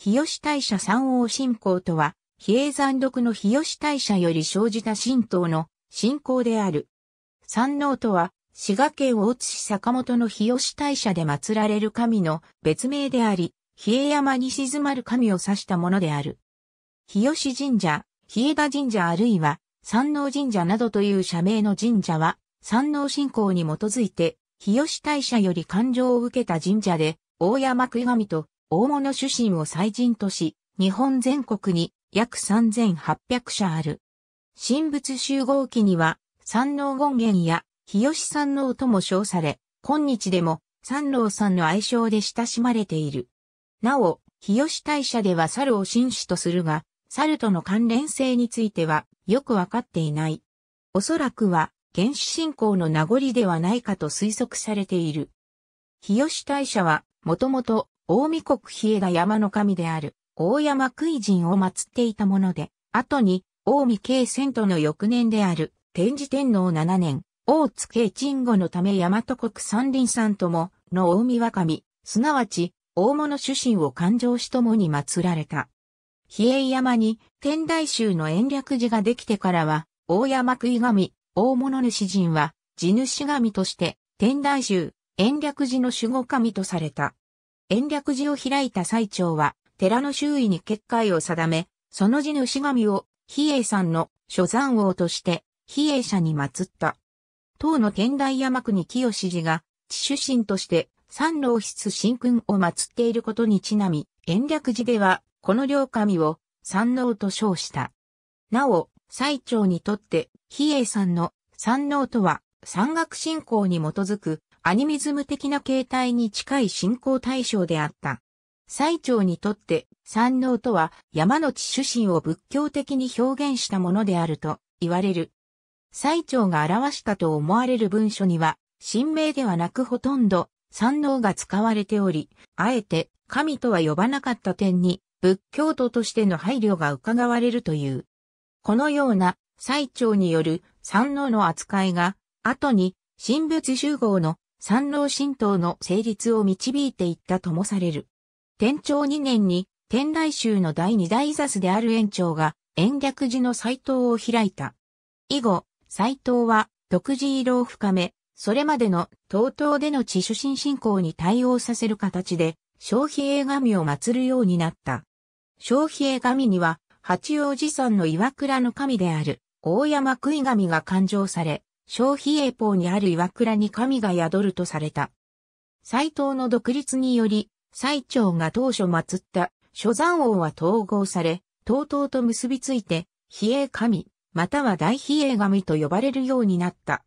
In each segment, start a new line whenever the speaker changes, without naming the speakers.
日吉大社三王信仰とは、比叡山独の日吉大社より生じた神道の信仰である。三王とは、滋賀県大津市坂本の日吉大社で祀られる神の別名であり、比叡山に沈まる神を指したものである。日吉神社、日枝神社あるいは、三王神社などという社名の神社は、三王信仰に基づいて、日吉大社より感情を受けた神社で、大山久神と大物主神を祭神とし、日本全国に約3800社ある。神仏集合期には、三能権現や日吉三能とも称され、今日でも三能さんの愛称で親しまれている。なお、日吉大社では猿を神子とするが、猿との関連性についてはよくわかっていない。おそらくは原始信仰の名残ではないかと推測されている。日吉大社はもともと大見国比枝山の神である、大山い人を祀っていたもので、後に、大見慶仙との翌年である、天智天皇七年、大津慶鎮護のため大和国三林山とも、の大見若神、すなわち、大物主神を勘定しともに祀られた。比枝山に天台宗の延暦寺ができてからは、大山い神、大物主神は、地主神として、天台宗、延暦寺の守護神とされた。延暦寺を開いた最長は、寺の周囲に結界を定め、その地主神を、比叡山の所山王として、比叡社に祀った。唐の天台山国清寺が、地主神として、三老室神君を祀っていることにちなみ、延暦寺では、この両神を、三能と称した。なお、最長にとって、比叡山の三能とは、山岳信仰に基づくアニミズム的な形態に近い信仰対象であった。最長にとって山王とは山の地主神を仏教的に表現したものであると言われる。最長が表したと思われる文書には、神明ではなくほとんど山王が使われており、あえて神とは呼ばなかった点に仏教徒としての配慮が伺われるという。このような最長による山王の扱いが、後に神仏集合の三郎神道の成立を導いていったともされる。天長2年に天来宗の第二大座スである園長が延暦寺の斎藤を開いた。以後、斎藤は独自色を深め、それまでの東東での地主神信仰に対応させる形で、消費絵神を祀るようになった。消費絵神には、八王子山の岩倉の神である、大山杭神が誕生され、小比叡峰にある岩倉に神が宿るとされた。斎藤の独立により、斎長が当初祀った諸山王は統合され、とうとうと結びついて、比叡神、または大比叡神と呼ばれるようになった。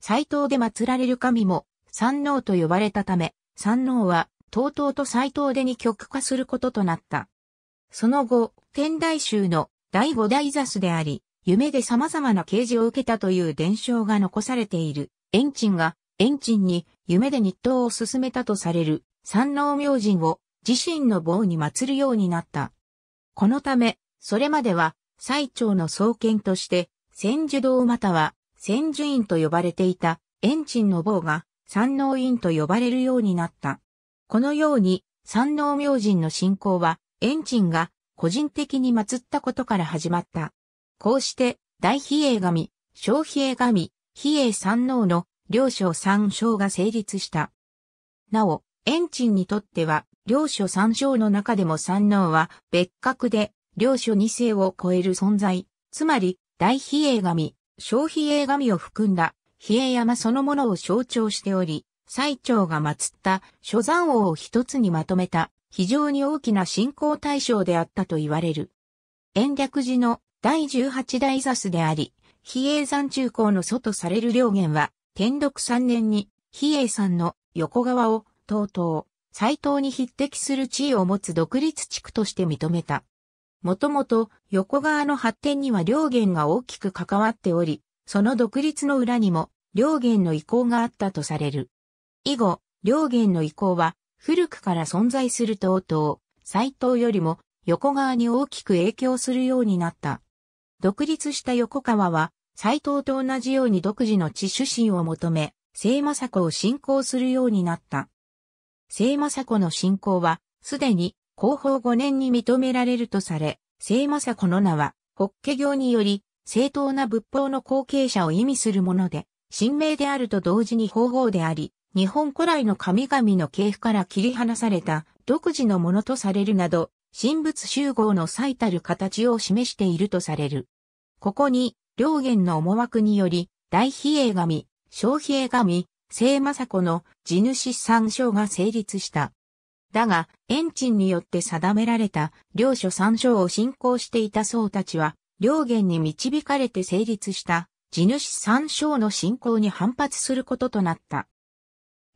斎藤で祀られる神も、山王と呼ばれたため、山王は、とうとうと斎藤でに極化することとなった。その後、天台宗の第五大座主であり、夢で様々な啓示を受けたという伝承が残されている。エンチンが、エンチンに夢で日東を進めたとされる山王明神を自身の棒に祀るようになった。このため、それまでは最長の創建として、千寿堂または千寿院と呼ばれていたエンチンの棒が山王院と呼ばれるようになった。このように、山王明神の信仰は、エンチンが個人的に祀ったことから始まった。こうして、大比叡神、小比叡神、比叡三能の両所三章が成立した。なお、遠鎮にとっては、両所三章の中でも三能は別格で、両所二世を超える存在、つまり、大比叡神、小比叡神を含んだ、比叡山そのものを象徴しており、最長が祀った諸山王を一つにまとめた、非常に大きな信仰対象であったと言われる。延暦寺の第18代ザスであり、比叡山中高の祖とされる良源は、天禄3年に、比叡山の横側を、東東、斎藤に匹敵する地位を持つ独立地区として認めた。もともと横側の発展には両元が大きく関わっており、その独立の裏にも両元の意向があったとされる。以後、両元の意向は古くから存在する東東、斎藤よりも横側に大きく影響するようになった。独立した横川は、斎藤と同じように独自の知主心を求め、聖政子を信仰するようになった。聖政子の信仰は、すでに広報5年に認められるとされ、聖政子の名は、法華経により、正当な仏法の後継者を意味するもので、神明であると同時に法号であり、日本古来の神々の系譜から切り離された独自のものとされるなど、神仏集合の最たる形を示しているとされる。ここに、両元の思惑により、大比叡神、小比叡神、聖政子の地主三章が成立した。だが、遠鎮によって定められた両所三章を信仰していた僧たちは、両元に導かれて成立した地主三章の信仰に反発することとなった。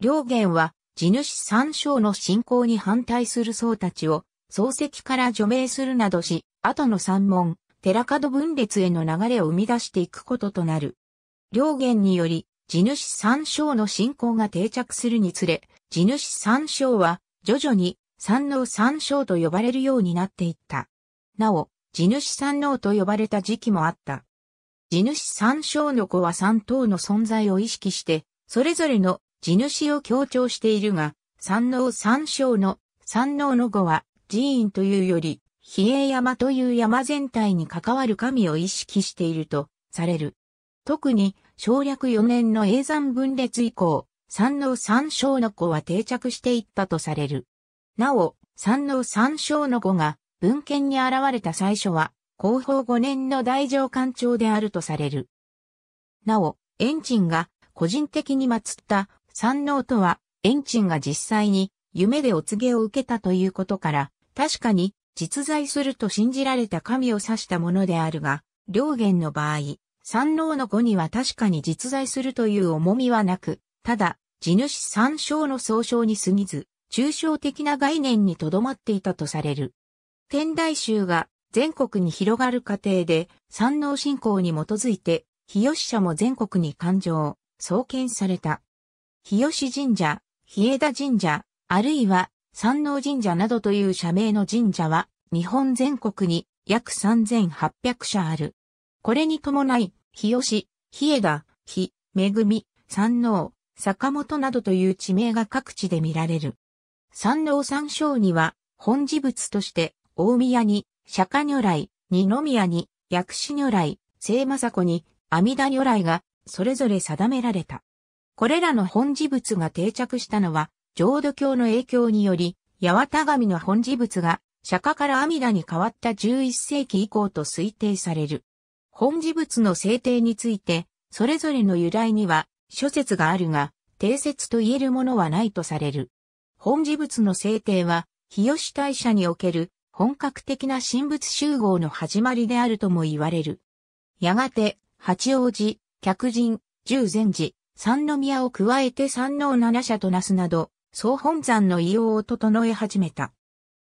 両元は地主三章の信仰に反対する僧たちを漱石から除名するなどし、後の三門、寺門分裂への流れを生み出していくこととなる。両元により、地主三章の信仰が定着するにつれ、地主三章は、徐々に、三能三章と呼ばれるようになっていった。なお、地主三能と呼ばれた時期もあった。地主三章の子は三等の存在を意識して、それぞれの地主を強調しているが、三能三章の三能の子は寺院というより、比叡山という山全体に関わる神を意識しているとされる。特に、省略4年の永山分裂以降、山王三章の子は定着していったとされる。なお、山王三章の子が文献に現れた最初は、後方5年の大乗官長であるとされる。なお、延鎮が個人的に祀った山王とは、延鎮が実際に夢でお告げを受けたということから、確かに実在すると信じられた神を指したものであるが、両元の場合、三老の語には確かに実在するという重みはなく、ただ、地主三章の総称に過ぎず、抽象的な概念にとどまっていたとされる。天台宗が全国に広がる過程で、三能信仰に基づいて、日吉社も全国に誕生、創建された。日吉神社、日枝神社、あるいは山王神社などという社名の神社は、日本全国に約3800社ある。これに伴い、日吉、日枝、日、恵、山王、坂本などという地名が各地で見られる。山王山椒には、本事物として、大宮に、釈迦如来、二宮に、薬師如来、聖政子に、阿弥陀如来が、それぞれ定められた。これらの本事物が定着したのは、浄土教の影響により、八幡神の本事物が釈迦から阿弥陀に変わった11世紀以降と推定される。本事物の制定について、それぞれの由来には諸説があるが、定説と言えるものはないとされる。本事物の制定は、日吉大社における本格的な神仏集合の始まりであるとも言われる。やがて、八王子、客人、十禅寺、三宮を加えて三能七社となすなど、総本山の異様を整え始めた。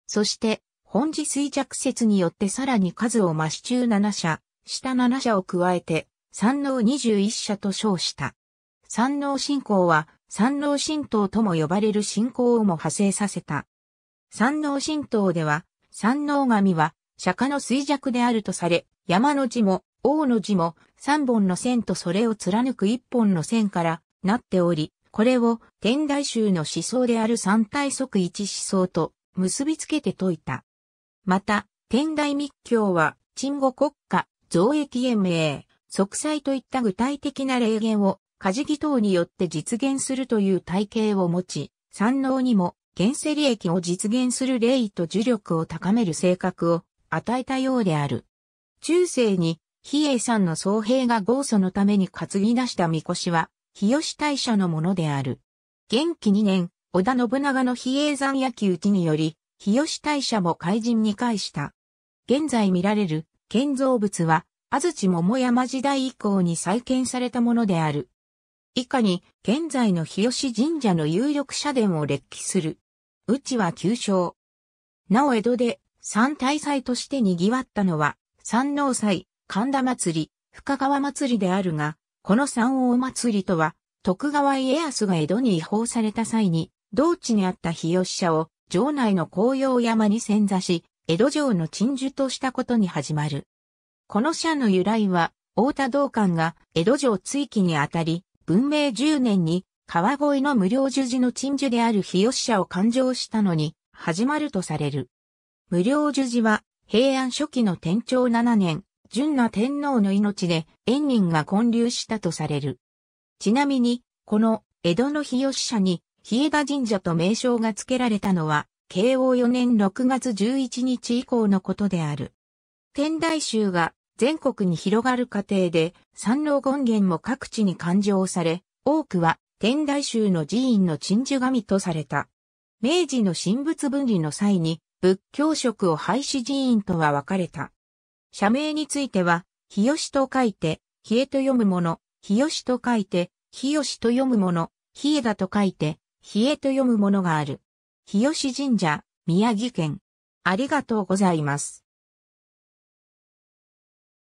そして、本次衰弱説によってさらに数を増し中7社、下7社を加えて、山王21社と称した。山王信仰は、山王神道とも呼ばれる信仰をも派生させた。山王神道では、山王神は、釈迦の衰弱であるとされ、山の字も、王の字も、三本の線とそれを貫く一本の線から、なっており、これを天台宗の思想である三体即一思想と結びつけて説いた。また、天台密教は、鎮護国家、増益延命、息災といった具体的な霊言を、火事義等によって実現するという体系を持ち、三能にも、現世利益を実現する霊意と呪力を高める性格を与えたようである。中世に、比叡山の僧兵が豪祖のために担ぎ出した神輿は、日吉大社のものである。元気2年、織田信長の比叡山焼き討ちにより、日吉大社も怪人に返した。現在見られる建造物は、安土桃山時代以降に再建されたものである。以下に、現在の日吉神社の有力社殿を列記する。うちは旧称。なお江戸で、三大祭として賑わったのは、三能祭、神田祭深川祭りであるが、この三王祭りとは、徳川家康が江戸に違法された際に、同地にあった日吉社を、城内の紅葉山に潜座し、江戸城の鎮守としたことに始まる。この社の由来は、大田道館が江戸城追記にあたり、文明10年に川越の無料樹寺の鎮守である日吉社を勘定したのに、始まるとされる。無料樹寺は、平安初期の天長7年、純な天皇の命で、縁人が建立したとされる。ちなみに、この江戸の日吉社に、日枝神社と名称が付けられたのは、慶応4年6月11日以降のことである。天台宗が全国に広がる過程で、三郎権現も各地に勘定され、多くは天台宗の寺院の鎮守神とされた。明治の神仏分離の際に、仏教職を廃止寺院とは分かれた。社名については、日吉と書いて、日えと読むもの、日吉と書いて、日吉と読むもの、日えだと書いて、日えと読むものがある。日吉神社、宮城県。ありがとうございます。